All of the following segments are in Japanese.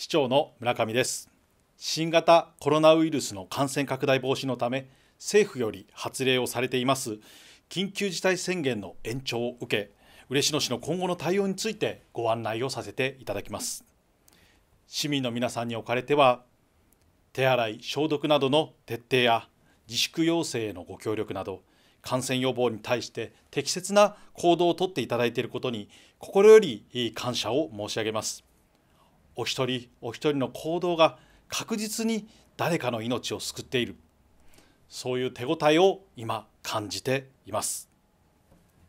市長の村上です新型コロナウイルスの感染拡大防止のため政府より発令をされています緊急事態宣言の延長を受け嬉野市の今後の対応についてご案内をさせていただきます市民の皆さんにおかれては手洗い消毒などの徹底や自粛要請へのご協力など感染予防に対して適切な行動をとっていただいていることに心より感謝を申し上げますお一人お一人の行動が確実に誰かの命を救っているそういう手応えを今感じています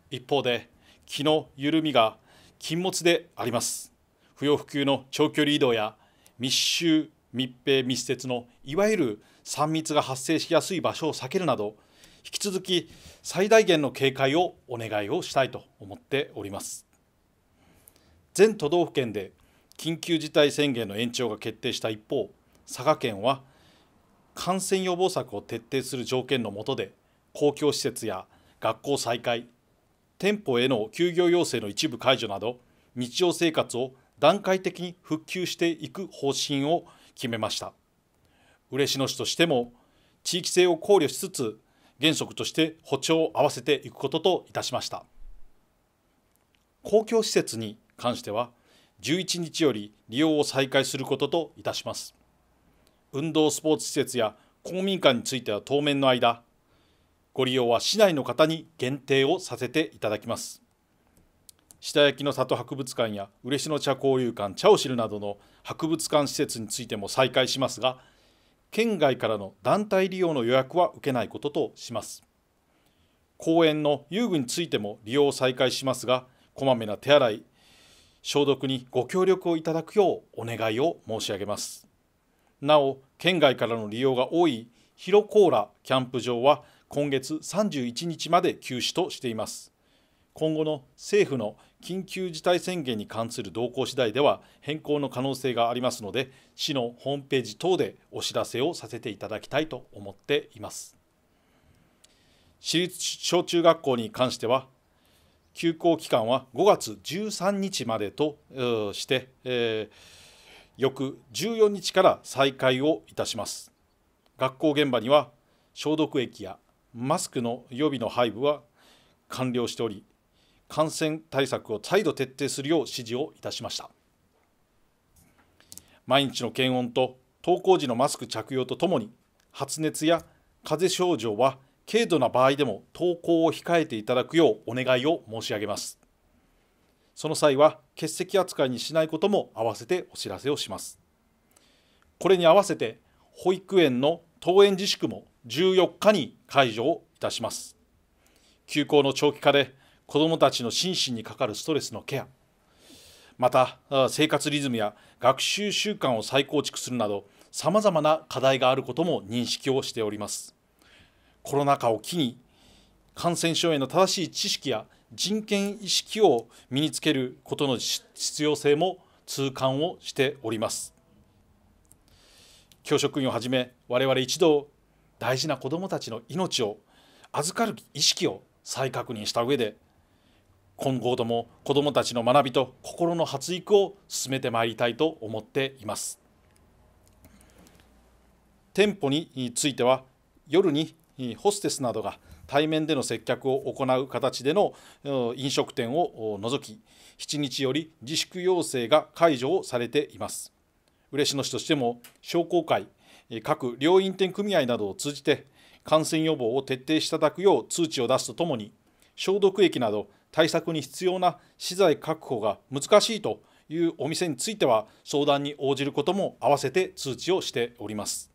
一方で気の緩みが禁物であります不要不急の長距離移動や密集密閉密接のいわゆる3密が発生しやすい場所を避けるなど引き続き最大限の警戒をお願いをしたいと思っております全都道府県で緊急事態宣言の延長が決定した一方佐賀県は感染予防策を徹底する条件の下で公共施設や学校再開店舗への休業要請の一部解除など日常生活を段階的に復旧していく方針を決めました嬉野市としても地域性を考慮しつつ原則として歩調を合わせていくことといたしました公共施設に関しては11日より利用を再開することといたします運動スポーツ施設や公民館については当面の間ご利用は市内の方に限定をさせていただきます下焼の里博物館や嬉野茶交流館茶を知るなどの博物館施設についても再開しますが県外からの団体利用の予約は受けないこととします公園の遊具についても利用を再開しますがこまめな手洗い消毒にご協力をいただくようお願いを申し上げますなお県外からの利用が多い広コーラキャンプ場は今月31日まで休止としています今後の政府の緊急事態宣言に関する動向次第では変更の可能性がありますので市のホームページ等でお知らせをさせていただきたいと思っています私立小中学校に関しては休校期間は5月13日までとして、えー、翌14日から再開をいたします学校現場には消毒液やマスクの予備の配布は完了しており感染対策を再度徹底するよう指示をいたしました毎日の検温と登校時のマスク着用とともに発熱や風邪症状は軽度な場合でも投稿を控えていただくようお願いを申し上げますその際は欠席扱いにしないことも併せてお知らせをしますこれに合わせて保育園の登園自粛も14日に解除をいたします休校の長期化で子どもたちの心身にかかるストレスのケアまた生活リズムや学習習慣を再構築するなどさまざまな課題があることも認識をしておりますコロナ禍を機に感染症への正しい知識や人権意識を身につけることの必要性も痛感をしております教職員をはじめ我々一同大事な子どもたちの命を預かる意識を再確認した上で今後とも子どもたちの学びと心の発育を進めてまいりたいと思っています店舗については夜にホステスなどが対面での接客を行う形での飲食店を除き7日より自粛要請が解除をされています嬉野市としても商工会各両院店組合などを通じて感染予防を徹底していただくよう通知を出すとともに消毒液など対策に必要な資材確保が難しいというお店については相談に応じることも併せて通知をしております。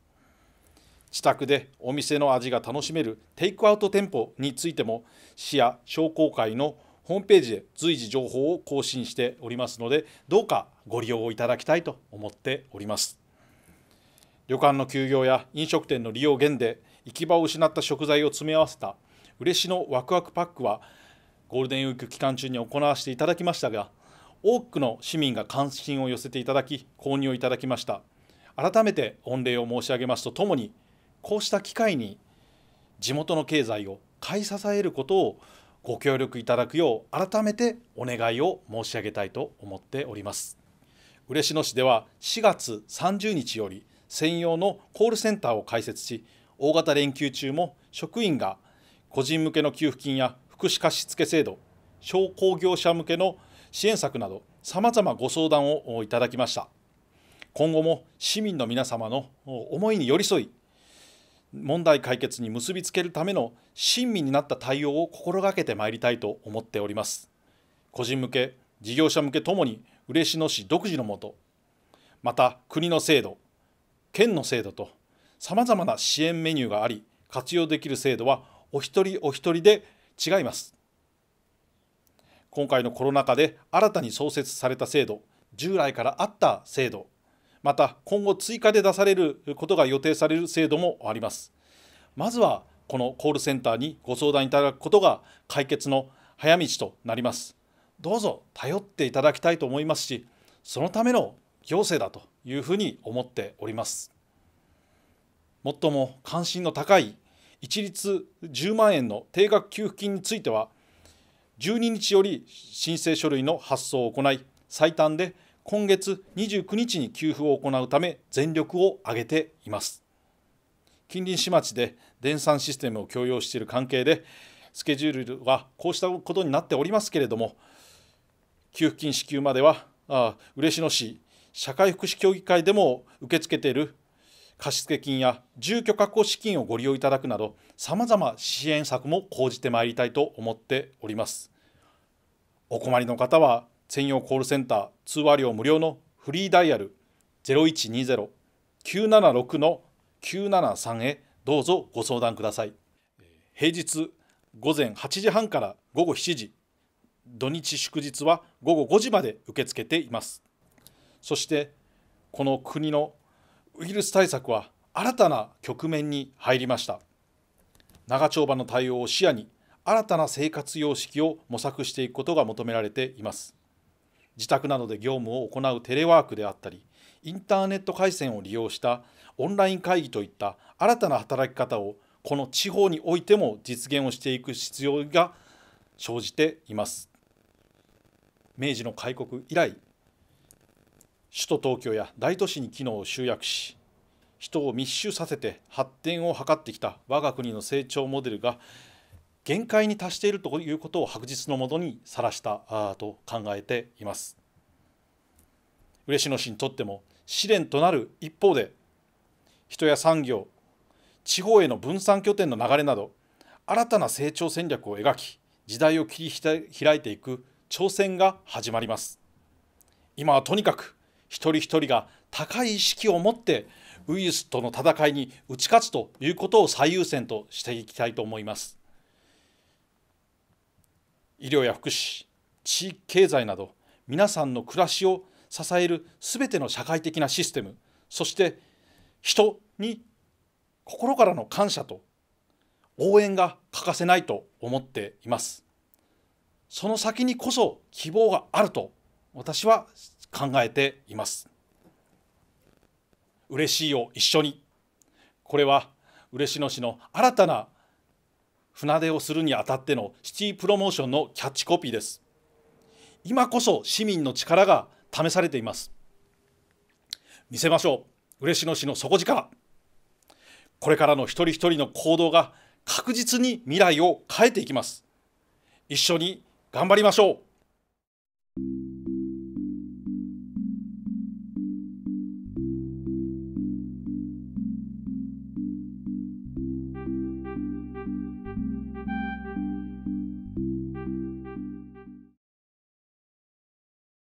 自宅でお店の味が楽しめるテイクアウト店舗についても市や商工会のホームページで随時情報を更新しておりますのでどうかご利用いただきたいと思っております旅館の休業や飲食店の利用減で行き場を失った食材を詰め合わせた嬉野ワクワクパックはゴールデンウィーク期間中に行わせていただきましたが多くの市民が関心を寄せていただき購入をいただきました改めて御礼を申し上げますとともにこうした機会に地元の経済を買い支えることをご協力いただくよう改めてお願いを申し上げたいと思っております嬉野市では4月30日より専用のコールセンターを開設し大型連休中も職員が個人向けの給付金や福祉貸付制度商工業者向けの支援策などさまざまご相談をいただきました今後も市民の皆様の思いに寄り添い問題解決に結びつけるための親身になった対応を心がけてまいりたいと思っております個人向け事業者向けともに嬉野市独自のもとまた国の制度県の制度とさまざまな支援メニューがあり活用できる制度はお一人お一人で違います今回のコロナ禍で新たに創設された制度従来からあった制度また今後追加で出されることが予定される制度もありますまずはこのコールセンターにご相談いただくことが解決の早道となりますどうぞ頼っていただきたいと思いますしそのための行政だというふうに思っておりますもっとも関心の高い一律10万円の定額給付金については12日より申請書類の発送を行い最短で今月29日に給付を行うため全力を挙げています近隣市町で電算システムを強要している関係でスケジュールはこうしたことになっておりますけれども給付金支給まではあ嬉野市社会福祉協議会でも受け付けている貸付金や住居確保資金をご利用いただくなどさまざま支援策も講じてまいりたいと思っておりますお困りの方は専用コールセンター通話料無料のフリーダイヤル0120-976-973へどうぞご相談ください平日午前8時半から午後7時土日祝日は午後5時まで受け付けていますそしてこの国のウイルス対策は新たな局面に入りました長丁場の対応を視野に新たな生活様式を模索していくことが求められています自宅などで業務を行うテレワークであったりインターネット回線を利用したオンライン会議といった新たな働き方をこの地方においても実現をしていく必要が生じています明治の開国以来首都東京や大都市に機能を集約し人を密集させて発展を図ってきた我が国の成長モデルが限界に達しているということを白日のもとにさらしたと考えています嬉野氏にとっても試練となる一方で人や産業地方への分散拠点の流れなど新たな成長戦略を描き時代を切り開いていく挑戦が始まります今はとにかく一人一人が高い意識を持ってウイルスとの戦いに打ち勝つということを最優先としていきたいと思います。医療や福祉地域経済など皆さんの暮らしを支えるすべての社会的なシステムそして人に心からの感謝と応援が欠かせないと思っていますその先にこそ希望があると私は考えています嬉しいを一緒にこれは嬉野市の新たな船出をするにあたってのシティプロモーションのキャッチコピーです今こそ市民の力が試されています見せましょう嬉野市の底力これからの一人一人の行動が確実に未来を変えていきます一緒に頑張りましょう